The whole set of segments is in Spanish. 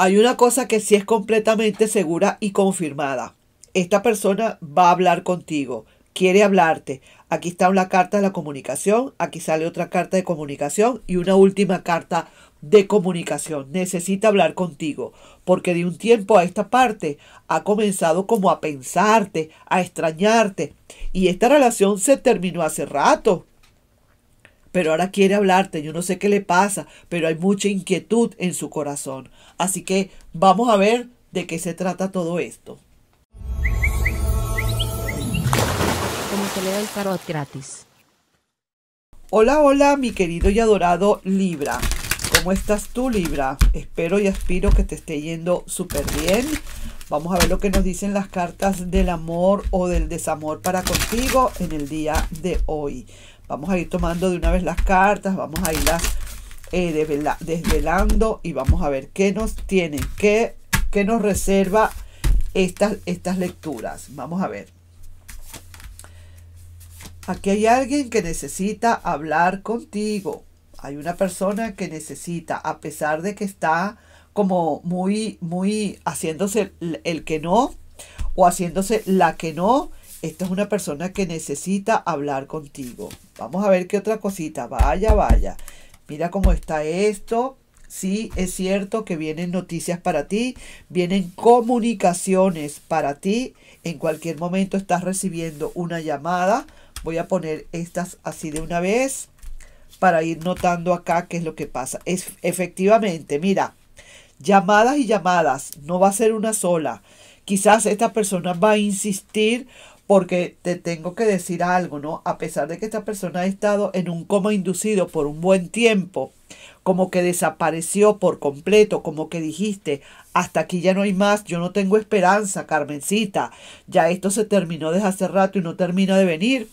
hay una cosa que sí es completamente segura y confirmada. Esta persona va a hablar contigo, quiere hablarte. Aquí está una carta de la comunicación, aquí sale otra carta de comunicación y una última carta de comunicación. Necesita hablar contigo, porque de un tiempo a esta parte ha comenzado como a pensarte, a extrañarte. Y esta relación se terminó hace rato pero ahora quiere hablarte, yo no sé qué le pasa, pero hay mucha inquietud en su corazón. Así que vamos a ver de qué se trata todo esto. Como le da el tarot gratis. Hola, hola, mi querido y adorado Libra. ¿Cómo estás tú, Libra? Espero y aspiro que te esté yendo súper bien. Vamos a ver lo que nos dicen las cartas del amor o del desamor para contigo en el día de hoy. Vamos a ir tomando de una vez las cartas, vamos a irlas eh, desvelando y vamos a ver qué nos tienen, qué, qué nos reserva estas, estas lecturas. Vamos a ver. Aquí hay alguien que necesita hablar contigo. Hay una persona que necesita, a pesar de que está como muy, muy haciéndose el que no o haciéndose la que no, esta es una persona que necesita hablar contigo. Vamos a ver qué otra cosita. Vaya, vaya. Mira cómo está esto. Sí, es cierto que vienen noticias para ti, vienen comunicaciones para ti. En cualquier momento estás recibiendo una llamada. Voy a poner estas así de una vez para ir notando acá qué es lo que pasa. Es, efectivamente, mira, llamadas y llamadas, no va a ser una sola. Quizás esta persona va a insistir porque te tengo que decir algo, ¿no? A pesar de que esta persona ha estado en un coma inducido por un buen tiempo, como que desapareció por completo, como que dijiste, hasta aquí ya no hay más, yo no tengo esperanza, Carmencita, ya esto se terminó desde hace rato y no termina de venir.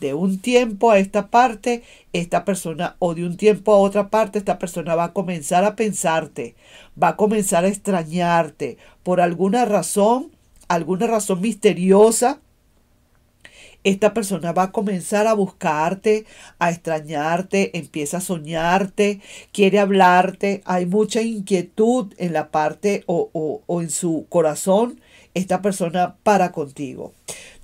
De un tiempo a esta parte, esta persona, o de un tiempo a otra parte, esta persona va a comenzar a pensarte, va a comenzar a extrañarte. Por alguna razón, alguna razón misteriosa, esta persona va a comenzar a buscarte, a extrañarte, empieza a soñarte, quiere hablarte, hay mucha inquietud en la parte o, en su corazón esta persona para contigo.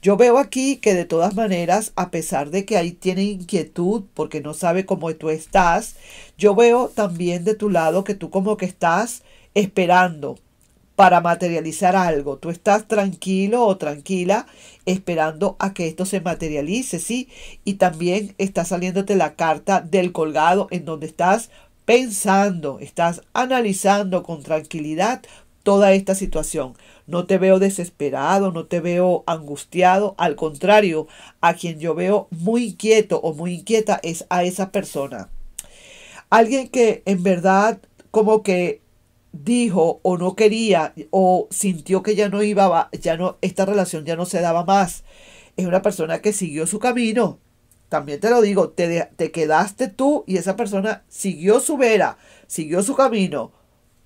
Yo veo aquí que de todas maneras, a pesar de que ahí tiene inquietud porque no sabe cómo tú estás, yo veo también de tu lado que tú como que estás esperando, para materializar algo. Tú estás tranquilo o tranquila esperando a que esto se materialice, ¿sí? Y también está saliéndote la carta del colgado en donde estás pensando, estás analizando con tranquilidad toda esta situación. No te veo desesperado, no te veo angustiado. Al contrario, a quien yo veo muy inquieto o muy inquieta es a esa persona. Alguien que en verdad como que dijo o no quería o sintió que ya no iba, ya no, esta relación ya no se daba más. Es una persona que siguió su camino. También te lo digo, te, te quedaste tú y esa persona siguió su vera, siguió su camino.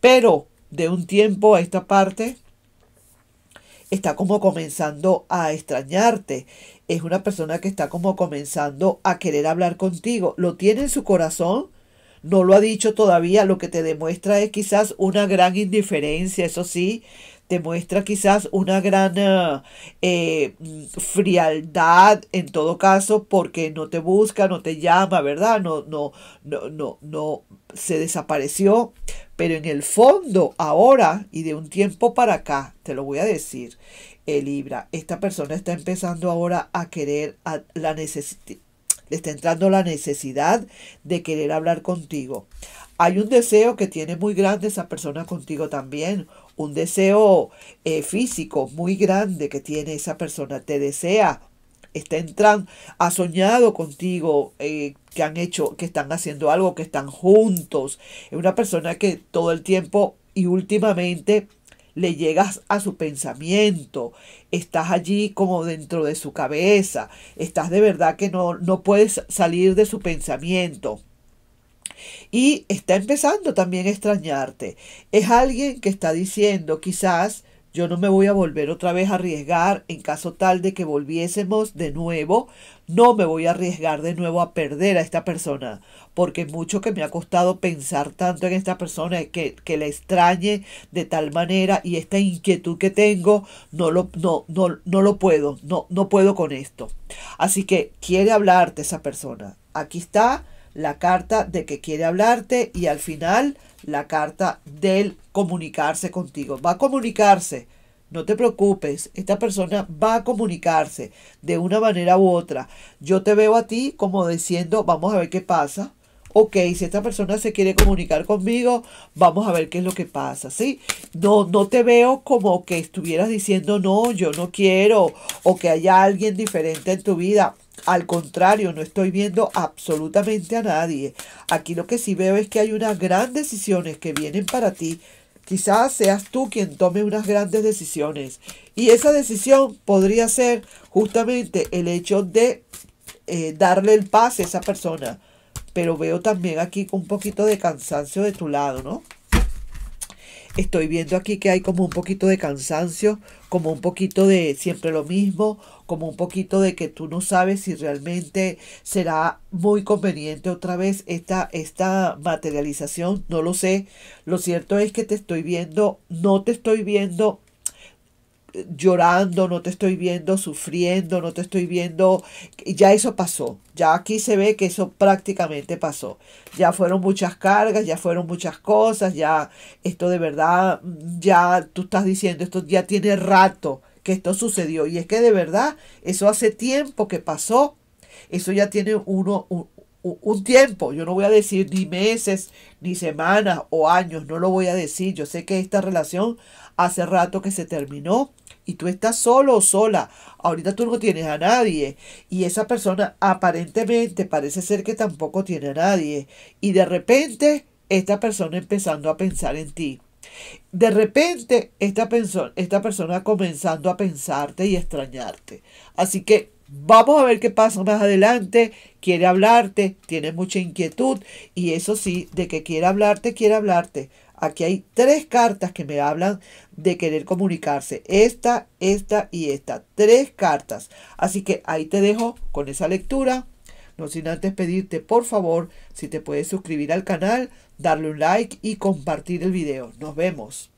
Pero de un tiempo a esta parte está como comenzando a extrañarte. Es una persona que está como comenzando a querer hablar contigo. Lo tiene en su corazón, no lo ha dicho todavía, lo que te demuestra es quizás una gran indiferencia, eso sí, te muestra quizás una gran eh, mm, frialdad en todo caso, porque no te busca, no te llama, ¿verdad? No, no, no, no, no se desapareció, pero en el fondo, ahora y de un tiempo para acá, te lo voy a decir, el eh, Libra, esta persona está empezando ahora a querer a la necesidad le está entrando la necesidad de querer hablar contigo. Hay un deseo que tiene muy grande esa persona contigo también, un deseo eh, físico muy grande que tiene esa persona, te desea, está entrando, ha soñado contigo, eh, que han hecho, que están haciendo algo, que están juntos. Es una persona que todo el tiempo y últimamente le llegas a su pensamiento, estás allí como dentro de su cabeza, estás de verdad que no, no puedes salir de su pensamiento. Y está empezando también a extrañarte. Es alguien que está diciendo quizás yo no me voy a volver otra vez a arriesgar en caso tal de que volviésemos de nuevo. No me voy a arriesgar de nuevo a perder a esta persona, porque mucho que me ha costado pensar tanto en esta persona, que, que la extrañe de tal manera y esta inquietud que tengo, no lo, no, no lo puedo, no, no puedo con esto. Así que quiere hablarte esa persona. Aquí está la carta de que quiere hablarte y al final la carta del comunicarse contigo. Va a comunicarse, no te preocupes, esta persona va a comunicarse de una manera u otra. Yo te veo a ti como diciendo, vamos a ver qué pasa. Ok, si esta persona se quiere comunicar conmigo, vamos a ver qué es lo que pasa, ¿sí? No, no te veo como que estuvieras diciendo, no, yo no quiero, o que haya alguien diferente en tu vida al contrario, no estoy viendo absolutamente a nadie. Aquí lo que sí veo es que hay unas grandes decisiones que vienen para ti. Quizás seas tú quien tome unas grandes decisiones. Y esa decisión podría ser justamente el hecho de eh, darle el pase a esa persona. Pero veo también aquí un poquito de cansancio de tu lado, ¿no? estoy viendo aquí que hay como un poquito de cansancio, como un poquito de siempre lo mismo, como un poquito de que tú no sabes si realmente será muy conveniente otra vez esta, esta materialización, no lo sé. Lo cierto es que te estoy viendo, no te estoy viendo llorando, no te estoy viendo sufriendo, no te estoy viendo. Ya eso pasó. Ya aquí se ve que eso prácticamente pasó. Ya fueron muchas cargas, ya fueron muchas cosas, ya esto de verdad, ya tú estás diciendo, esto ya tiene rato que esto sucedió. Y es que de verdad, eso hace tiempo que pasó. Eso ya tiene uno, un, un tiempo, yo no voy a decir ni meses, ni semanas o años, no lo voy a decir. Yo sé que esta relación hace rato que se terminó y tú estás solo o sola. Ahorita tú no tienes a nadie y esa persona aparentemente parece ser que tampoco tiene a nadie. Y de repente esta persona empezando a pensar en ti. De repente esta, esta persona comenzando a pensarte y extrañarte. Así que Vamos a ver qué pasa más adelante. Quiere hablarte, tiene mucha inquietud y eso sí, de que quiere hablarte, quiere hablarte. Aquí hay tres cartas que me hablan de querer comunicarse. Esta, esta y esta. Tres cartas. Así que ahí te dejo con esa lectura. No sin antes pedirte, por favor, si te puedes suscribir al canal, darle un like y compartir el video. Nos vemos.